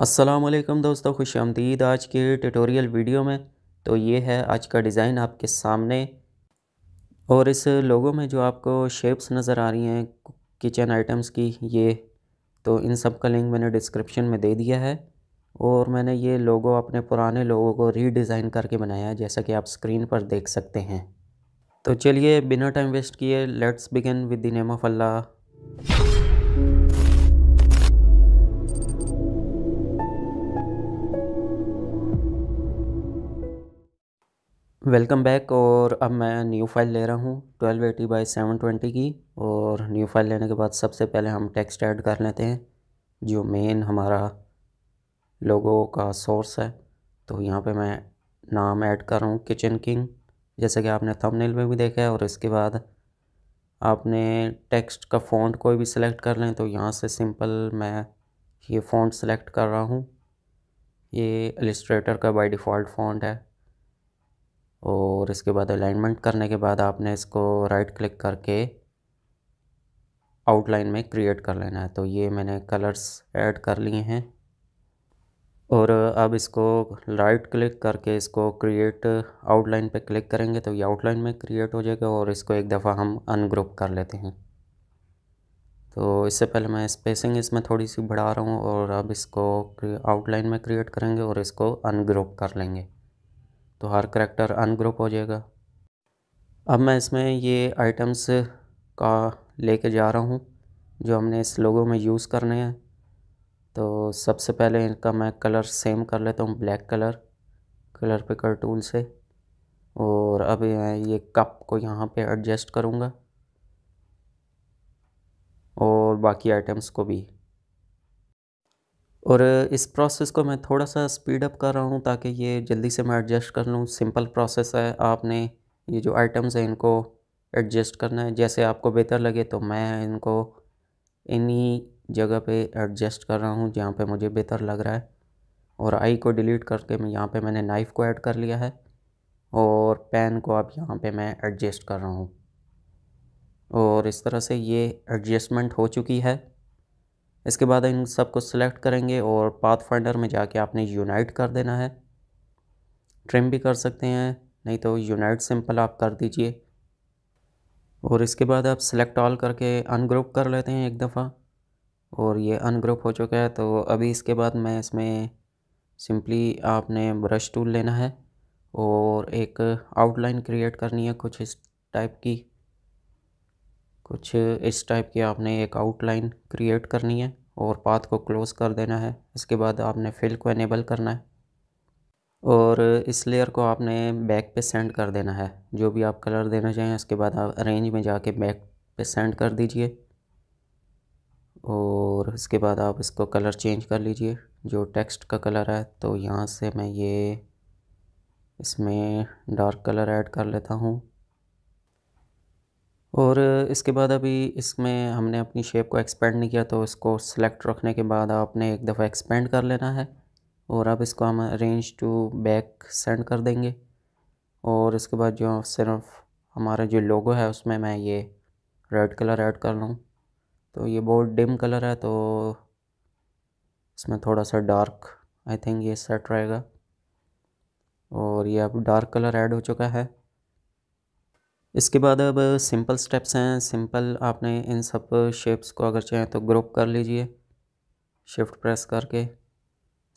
वालेकुम दोस्तों खुश आमदीद आज के ट्यूटोरियल वीडियो में तो ये है आज का डिज़ाइन आपके सामने और इस लोगो में जो आपको शेप्स नज़र आ रही हैं किचन आइटम्स की ये तो इन सब का लिंक मैंने डिस्क्रिप्शन में दे दिया है और मैंने ये लोगो अपने पुराने लोगों को रीडिज़ाइन करके बनाया है जैसा कि आप स्क्रीन पर देख सकते हैं तो चलिए बिना टाइम वेस्ट किए let's begin with the name of Allah welcome back और अब मैं न्यू फाइल ले रहा हूँ twelve eighty by seven twenty की और न्यू फाइल लेने के बाद सबसे पहले हम टेक्स्ट ऐड कर लेते हैं जो मेन हमारा लोगो का सोर्स है तो यहाँ पे मैं नाम ऐड कर रहा हूँ किचन किंग जैसे कि आपने थंबनेल में भी देखा है और इसके बाद आपने टेक्स्ट का फ़ॉन्ट कोई भी सिलेक्ट कर लें तो यहाँ से सिंपल मैं ये फ़ॉन्ट सेलेक्ट कर रहा हूँ ये एलिस्ट्रेटर का बाई डिफ़ॉल्ट फ़ॉन्ट है और इसके बाद अलाइनमेंट करने के बाद आपने इसको राइट क्लिक करके आउटलाइन में क्रिएट कर लेना है तो ये मैंने कलर्स ऐड कर लिए हैं और अब इसको राइट क्लिक करके इसको क्रिएट आउटलाइन पे क्लिक करेंगे तो ये आउटलाइन में क्रिएट हो जाएगा और इसको एक दफ़ा हम अनग्रुप कर लेते हैं तो इससे पहले मैं स्पेसिंग इसमें थोड़ी सी बढ़ा रहा हूँ और अब इसको आउटलाइन में क्रिएट करेंगे और इसको अनग्रुप कर लेंगे तो हर करेक्टर अनग्रुप हो जाएगा अब मैं इसमें ये आइटम्स का लेके जा रहा हूँ जो हमने इस लोगों में यूज़ करने हैं तो सबसे पहले इनका मैं कलर सेम कर लेता हूँ black colour colour picker tool से और अब ये कप को यहाँ पे एडजस्ट करूँगा और बाकी आइटम्स को भी और इस प्रोसेस को मैं थोड़ा सा स्पीड अप कर रहा हूँ ताकि ये जल्दी से मैं एडजस्ट कर लूँ सिंपल प्रोसेस है आपने ये जो आइटम्स हैं इनको एडजस्ट करना है जैसे आपको बेहतर लगे तो मैं इनको इन्हीं जगह पे एडजस्ट कर रहा हूँ जहाँ पे मुझे बेहतर लग रहा है और आई को डिलीट करके मैं यहाँ पे मैंने नाइफ़ को ऐड कर लिया है और पेन को अब यहाँ पे मैं एडजस्ट कर रहा हूँ और इस तरह से ये एडजस्टमेंट हो चुकी है इसके बाद इन सबको सिलेक्ट करेंगे और पाथ फाइंडर में जाके आपने यूनाइट कर देना है ट्रिम भी कर सकते हैं नहीं तो यूनाइट सिंपल आप कर दीजिए और इसके बाद आप सिलेक्ट ऑल करके अनग्रुप कर लेते हैं एक दफ़ा और ये अनग्रुप हो चुका है तो अभी इसके बाद मैं इसमें सिंपली आपने ब्रश टूल लेना है और एक आउटलाइन क्रिएट करनी है कुछ इस टाइप की कुछ इस टाइप की आपने एक आउटलाइन क्रिएट करनी है और पाथ को क्लोज़ कर देना है इसके बाद आपने फिल को इनेबल करना है और इस लेयर को आपने बैक पे सेंड कर देना है जो भी आप कलर देना चाहें उसके बाद आप अरेंज में जाके बैक पे सेंड कर दीजिए और इसके बाद आप इसको कलर चेंज कर लीजिए जो टेक्स्ट का कलर है तो यहाँ से मैं ये इसमें डार्क कलर ऐड कर लेता हूँ और इसके बाद अभी इसमें हमने अपनी शेप को एक्सपेंड नहीं किया तो इसको सिलेक्ट रखने के बाद आपने एक दफ़ा एक्सपेंड कर लेना है और अब इसको हम रेंज टू बैक सेंड कर देंगे और इसके बाद जो सिर्फ हमारा जो लोगो है उसमें मैं ये रेड कलर ऐड कर लूँ तो ये बहुत डिम कलर है तो इसमें थोड़ा सा डार्क आई थिंक ये सेट रहेगा और ये अब डार्क कलर ऐड हो चुका है इसके बाद अब सिंपल स्टेप्स हैं सिंपल आपने इन सब शेप्स को अगर चाहें तो ग्रुप कर लीजिए शिफ्ट प्रेस करके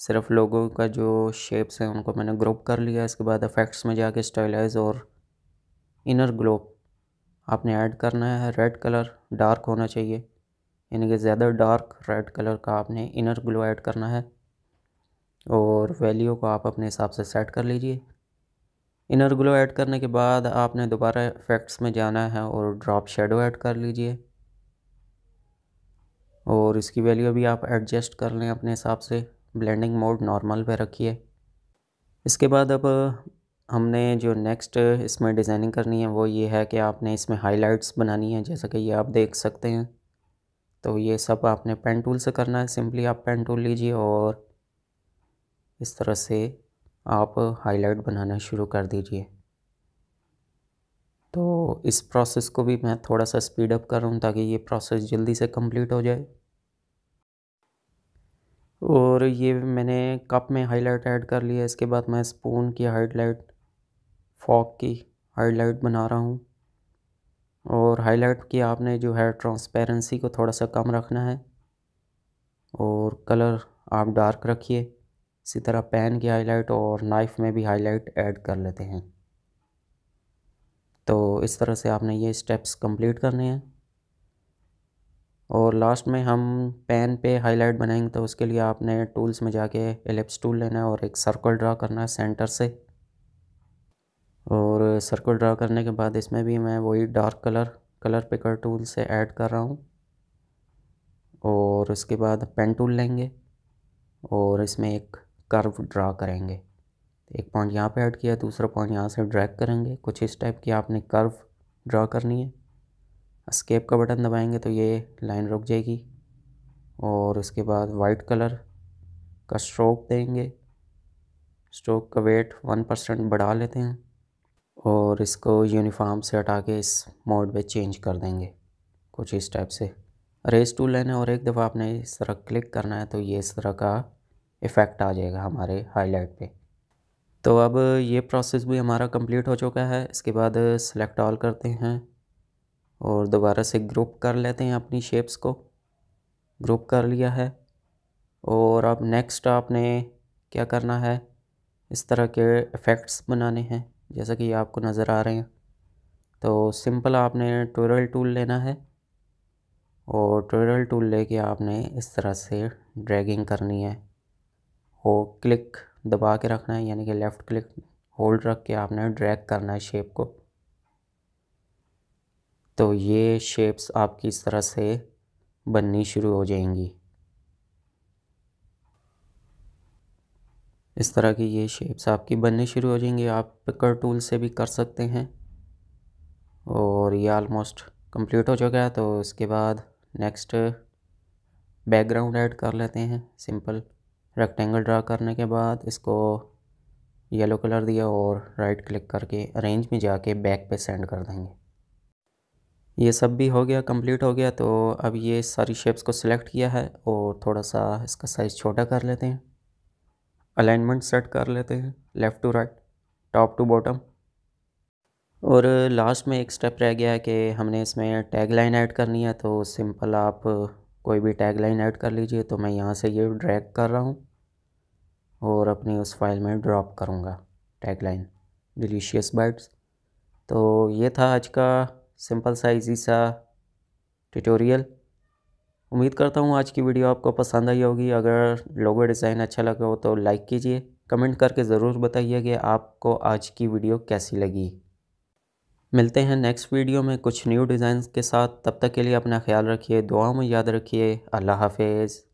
सिर्फ लोगों का जो शेप्स हैं उनको मैंने ग्रुप कर लिया इसके बाद इफ़ेक्ट्स में जाके स्टाइलाइज और इनर ग्लो आपने ऐड करना है रेड कलर डार्क होना चाहिए यानी कि ज़्यादा डार्क रेड कलर का आपने इनर ग्लो ऐड करना है और वैल्यू को आप अपने हिसाब से सेट कर लीजिए इनर ग्लो ऐड करने के बाद आपने दोबारा इफेक्ट्स में जाना है और ड्रॉप शेडो ऐड कर लीजिए और इसकी वैल्यू भी आप एडजस्ट कर लें अपने हिसाब से ब्लेंडिंग मोड नॉर्मल पे रखिए इसके बाद अब हमने जो नेक्स्ट इसमें डिज़ाइनिंग करनी है वो ये है कि आपने इसमें हाइलाइट्स बनानी है जैसा कि ये आप देख सकते हैं तो ये सब आपने पेन टूल से करना है सिंपली आप पेन टूल लीजिए और इस तरह से आप हाईलाइट बनाना शुरू कर दीजिए तो इस प्रोसेस को भी मैं थोड़ा सा स्पीड अप कर रहा हूँ ताकि ये प्रोसेस जल्दी से कंप्लीट हो जाए और ये मैंने कप में हाईलाइट ऐड कर लिया इसके बाद मैं स्पून की हाईलाइट फॉक की हाईलाइट बना रहा हूँ और हाईलाइट की आपने जो है ट्रांसपेरेंसी को थोड़ा सा कम रखना है और कलर आप डार्क रखिए इसी तरह पेन की हाईलाइट और नाइफ़ में भी हाईलाइट ऐड कर लेते हैं तो इस तरह से आपने ये स्टेप्स कंप्लीट करने हैं और लास्ट में हम पेन पे हाईलाइट बनाएंगे तो उसके लिए आपने टूल्स में जाके एलिप्स टूल लेना है और एक सर्कल ड्रा करना है सेंटर से और सर्कल ड्रा करने के बाद इसमें भी मैं वही dark colour colour picker tool से ऐड कर रहा हूँ और उसके बाद पेन टूल लेंगे और इसमें एक कर्व ड्रा करेंगे एक पॉइंट यहाँ पे ऐड किया दूसरा पॉइंट यहाँ से ड्रैग करेंगे कुछ इस टाइप की आपने कर्व ड्रा करनी है स्केप का बटन दबाएंगे तो ये लाइन रुक जाएगी और उसके बाद वाइट कलर का स्ट्रोक देंगे स्ट्रोक का वेट वन परसेंट बढ़ा लेते हैं और इसको यूनिफॉर्म से हटा के इस मोड पे चेंज कर देंगे कुछ इस टाइप से रेस टूल लेना है और एक दफ़ा आपने इस तरह क्लिक करना है तो ये इस तरह का इफ़ेक्ट आ जाएगा हमारे हाईलाइट पे तो अब ये प्रोसेस भी हमारा कंप्लीट हो चुका है इसके बाद सेलेक्ट ऑल करते हैं और दोबारा से ग्रुप कर लेते हैं अपनी शेप्स को ग्रुप कर लिया है और अब नेक्स्ट आपने क्या करना है इस तरह के इफ़ेक्ट्स बनाने हैं जैसा कि आपको नज़र आ रहे हैं तो सिंपल आपने ट्विरल टूल लेना है और ट्विरल टूल लेके आपने इस तरह से ड्रैगिंग करनी है को क्लिक दबा के रखना है यानी कि लेफ़्ट क्लिक होल्ड रख के आपने ड्रैग करना है शेप को तो ये शेप्स आपकी इस तरह से बननी शुरू हो जाएंगी इस तरह की ये शेप्स आपकी बननी शुरू हो जाएंगी आप पिकर टूल से भी कर सकते हैं और ये आलमोस्ट कंप्लीट हो चुका है तो इसके बाद नेक्स्ट बैकग्राउंड ऐड कर लेते हैं सिंपल रेक्टेंगल ड्रा करने के बाद इसको येलो कलर दिया और राइट क्लिक करके अरेंज में जाके बैक पे सेंड कर देंगे ये सब भी हो गया कंप्लीट हो गया तो अब ये सारी शेप्स को सिलेक्ट किया है और थोड़ा सा इसका साइज़ छोटा कर लेते हैं अलाइनमेंट सेट कर लेते हैं left to right top to bottom और लास्ट में एक स्टेप रह गया है कि हमने इसमें टैग लाइन ऐड करनी है तो सिंपल आप कोई भी टैग लाइन ऐड कर लीजिए तो मैं यहाँ से ये ड्रैग कर रहा हूँ और अपनी उस फाइल में ड्रॉप करूँगा टैगलाइन डिलीशियस बाइट्स तो ये था आज का सिंपल साइजी सा ट्यूटोरियल उम्मीद करता हूँ आज की वीडियो आपको पसंद आई होगी अगर लोगो डिज़ाइन अच्छा लगा हो तो लाइक कीजिए कमेंट करके ज़रूर बताइए कि आपको आज की वीडियो कैसी लगी मिलते हैं नेक्स्ट वीडियो में कुछ न्यू डिज़ाइन के साथ तब तक के लिए अपना ख्याल रखिए दुआ में याद रखिए अल्लाह हाफिज़